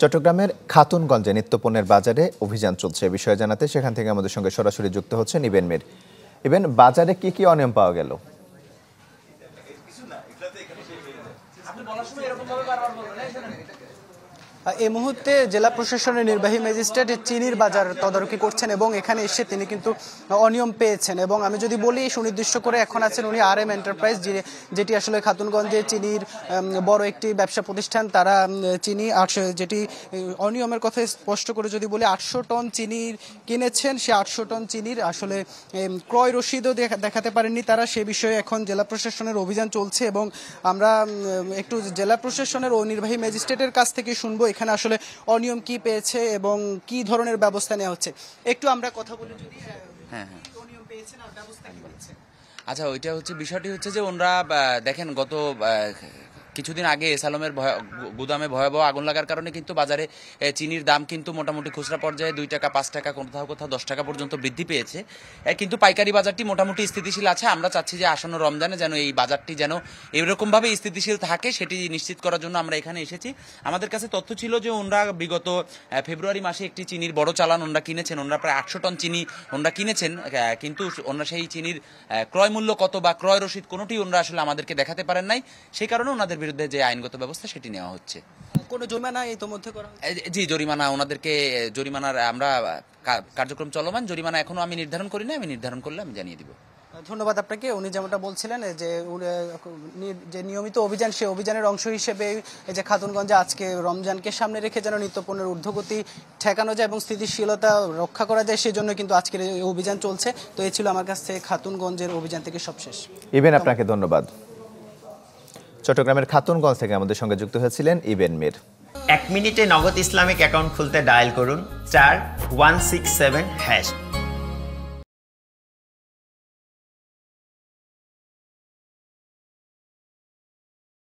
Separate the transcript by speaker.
Speaker 1: চট্টগ্রামের খাতুনগঞ্জে নিত্যপণ্যের বাজারে অভিযান চলছে এ বিষয়ে জানাতে সেখান থেকে আমাদের সঙ্গে সরাসরি যুক্ত হচ্ছে নিবেন মির ইভেন বাজারে কি কি অনিয়ম পাওয়া গেল
Speaker 2: আপনি বলার সময় এরকম ভাবে বারবার বলবেন
Speaker 3: এই মুহূর্তে জেলা প্রশাসনের নির্বাহী ম্যাজিস্ট্রেট চিনির বাজার তদারকি করছেন এবং এখানে এসে তিনি কিন্তু অনিয়ম পেয়েছেন এবং আমি যদি বলি সুনির্দিষ্ট করে এখন আছেন উনি আর এম এন্টারপ্রাইজ যিনি যেটি আসলে খাতুনগঞ্জে চিনির বড় একটি ব্যবসা প্রতিষ্ঠান তারা চিনি আটশো যেটি অনিয়মের কথা স্পষ্ট করে যদি বলি আটশো টন চিনির কিনেছেন সে আটশো টন চিনির আসলে ক্রয় রসিদও দেখাতে পারেননি তারা সে বিষয়ে এখন জেলা প্রশাসনের অভিযান চলছে এবং আমরা একটু জেলা প্রশাসনের ও নির্বাহী ম্যাজিস্ট্রেটের কাছ থেকে শুনবো এখানে আসলে অনিয়ম কি পেয়েছে এবং কি ধরনের ব্যবস্থা নেওয়া হচ্ছে একটু আমরা
Speaker 2: কথা বলে যদি হ্যাঁ হ্যাঁ, হ্যাঁ। ব্যবস্থা আচ্ছা ওইটা হচ্ছে বিষয়টি হচ্ছে যে ওনারা দেখেন গত কিছুদিন আগে এসালমের ভয় গুদামে ভয়াবহ আগুন লাগার কারণে কিন্তু বাজারে চিনির দাম কিন্তু মোটামুটি খুচরা পর্যায়ে দুই টাকা পাঁচ টাকা কোথাও কোথাও দশ টাকা পর্যন্ত বৃদ্ধি পেয়েছে কিন্তু পাইকারি বাজারটি মোটামুটি স্থিতিশীল আছে আমরা চাচ্ছি যে আসন্ন রমজানে যেন এই বাজারটি যেন এরকমভাবে স্থিতিশীল থাকে সেটি নিশ্চিত করার জন্য আমরা এখানে এসেছি আমাদের কাছে তথ্য ছিল যে ওনরা বিগত ফেব্রুয়ারি মাসে একটি চিনির বড় চালান ওনরা কিনেছেন ওনরা প্রায় আটশো টন চিনি ওনরা কিনেছেন কিন্তু ওনরা সেই চিনির ক্রয় মূল্য কত বা ক্রয় রসিদ কোনোটি ওনরা আসলে আমাদেরকে দেখাতে পারেন নাই সেই কারণে ওনাদের বিরুদ্ধে যে আইনগত ব্যবস্থা সেটি নেওয়া হচ্ছে
Speaker 3: কোনো জরিমানা ইতোমধ্যে করা
Speaker 2: জি জরিমানা ওনাদেরকে জরিমানার আমরা কার্যক্রম চলমান জরিমানা এখনো আমি নির্ধারণ করি না আমি নির্ধারণ করলে আমি জানিয়ে দিব
Speaker 3: ধন্যবাদ আপনাকে উনি যেমনটা বলছিলেন যে যে নিয়মিত অভিযান সে অভিযানের অংশ হিসেবে এই যে খাতুনগঞ্জে আজকে রমজানকে সামনে রেখে যেন নিত্যপণ্যের ঊর্ধ্বগতি ঠেকানো যায় এবং স্থিতিশীলতা রক্ষা করা যায় সেজন্য কিন্তু আজকের এই অভিযান চলছে তো এ ছিল আমার কাছ থেকে খাতুনগঞ্জের অভিযান থেকে সবশেষ
Speaker 1: ইভেন আপনাকে ধন্যবাদ চট্টগ্রামের খাতুনগঞ্জ থেকে আমাদের সঙ্গে যুক্ত হয়েছিলেন ইবেন মির এক মিনিটে নগদ ইসলামিক অ্যাকাউন্ট খুলতে ডায়াল করুন চার ওয়ান সিক্স সেভেন হ্যাশ